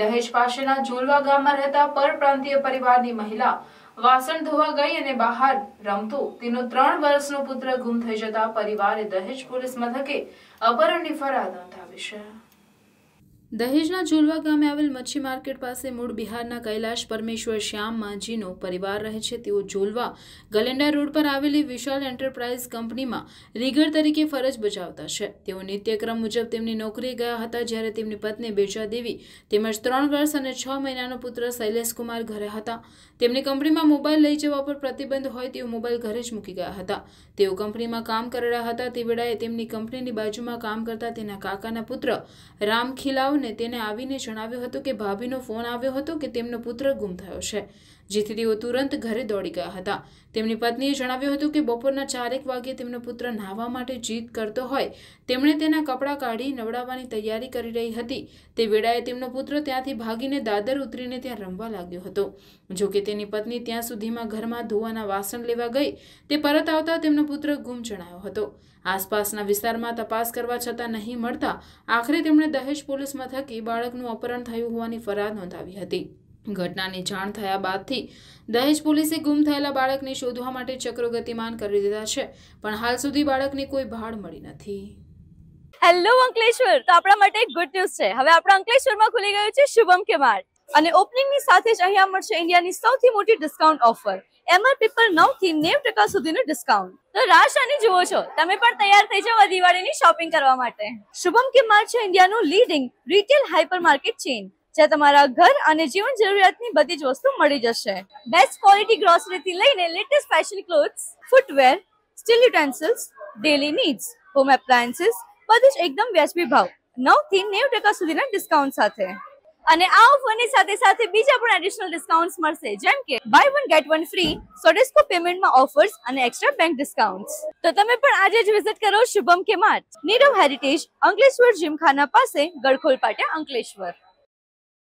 દહેજ પાસેના જોલવા ગામમાં રહેતા પરપ્રાંતીય પરિવારની મહિલા વાસણ ધોવા ગઈ અને બહાર રમતો તેનો ત્રણ વર્ષનો પુત્ર ગુમ થઈ જતા પરિવારે દહેજ પોલીસ મથકે અપહરણની ફરિયાદ નોંધાવી છે દહેજના ઝુલવા ગામે આવેલ મચ્છી માર્કેટ પાસે મૂળ બિહારના કૈલાશ પરમેશ્વર શ્યામ માંઝીનો પરિવાર રહે છે તેઓ ઝુલવા ગલેન્ડા રોડ પર આવેલી વિશાલ એન્ટરપ્રાઇઝ કંપનીમાં રીગર તરીકે ફરજ બજાવતા છે તેઓ નિત્યક્રમ મુજબ તેમની નોકરી ગયા હતા જ્યારે તેમની પત્ની બેજા દેવી તેમજ ત્રણ વર્ષ અને છ મહિનાનો પુત્ર શૈલેશકુમાર ઘરે હતા તેમની કંપનીમાં મોબાઈલ લઈ જવા પર પ્રતિબંધ હોય તેઓ મોબાઈલ ઘરે જ મૂકી ગયા હતા તેઓ કંપનીમાં કામ કરી હતા તે વેળાએ તેમની કંપનીની બાજુમાં કામ કરતા તેના કાકાના પુત્ર રામખીલાવ ને તેને આવીને જણાવ્યું હતું કે ભાભીનો ફોન આવ્યો હતો કે તેમનો પુત્ર ગુમ થયો છે જેથી તેઓ તુરંત ઘરે દોડી ગયા હતા તેમની પત્નીએ જણાવ્યું હતું કે બપોરના ચારેક વાગ્યે તેમનો પુત્ર નાહવા માટે જીદ કરતો હોય તેમણે તેના કપડાં કાઢી નવડાવવાની તૈયારી કરી રહી હતી તે વેળાએ તેમનો પુત્ર ત્યાંથી ભાગીને દાદર ઉતરીને ત્યાં રમવા લાગ્યો હતો જોકે તેની પત્ની ત્યાં સુધીમાં ઘરમાં ધોવાના વાસણ લેવા ગઈ તે પરત આવતા તેમનો પુત્ર ગુમ જણાયો હતો આસપાસના વિસ્તારમાં તપાસ કરવા છતાં નહીં મળતા આખરે તેમણે દહેજ પોલીસ મથક થકી બાળકનું અપહરણ થયું હોવાની ફરિયાદ નોંધાવી હતી ઘટનાની જાણ થયા બાદથી દહેજ પોલીસે ગુમ થયેલા બાળકને શોધવા માટે ચક્રો ગતિમાન કરી દીધા છે પણ હાલ સુધી બાળકની કોઈ ભાળ મળી નથી હેલો અંકલેશ્વર તો આપણા માટે ગુડ ન્યૂઝ છે હવે આપણા અંકલેશ્વરમાં ખુલી ગયું છે શુભમ કેમાર અને ઓપનિંગની સાથે જ અહીંયા મળશે ઇન્ડિયાની સૌથી મોટી ડિસ્કાઉન્ટ ઓફર એમઆર એમઆરપી નવ થી નેવ ટકા સુધીનું ડિસ્કાઉન્ટ તો રાજસ્થાની જુઓ છો તમે પણ તૈયાર થઈ જાઓ દિવાળીની શોપિંગ કરવા માટે શુભમ કે માર્ટ છે ઇન્ડિયાનું leading retail hypermarket chain જ્યાં તમારા ઘર અને જીવન જરૂરિયાતની બધી જ વસ્તુ મળી જશે બેસ્ટ ક્વોલિટી ગ્રોસરી થી લઈને latest fashion cloth footwear steel utensils daily needs home appliances બધું જ એકદમ વ્યાજબી ભાવ થી નેવ ટકા સુધીના ડિસ્કાઉન્ટ સાથે અને આ ઓફરની સાથે સાથે બીજા પણ એડિશનલ ડિસ્કાઉન્ટ મળશે જેમ કે buy one get one free Sodexo પેમેન્ટમાં ઓફર્સ અને એક્સ્ટ્રા બેંક ડિસ્કાઉન્ટ્સ તો તમે પણ આજે જ વિઝિટ કરો Shubham K mart Nirav heritage Ankleshwar gymkhana પાસે ગળખોલ પાટ્યા અંકલેશ્વર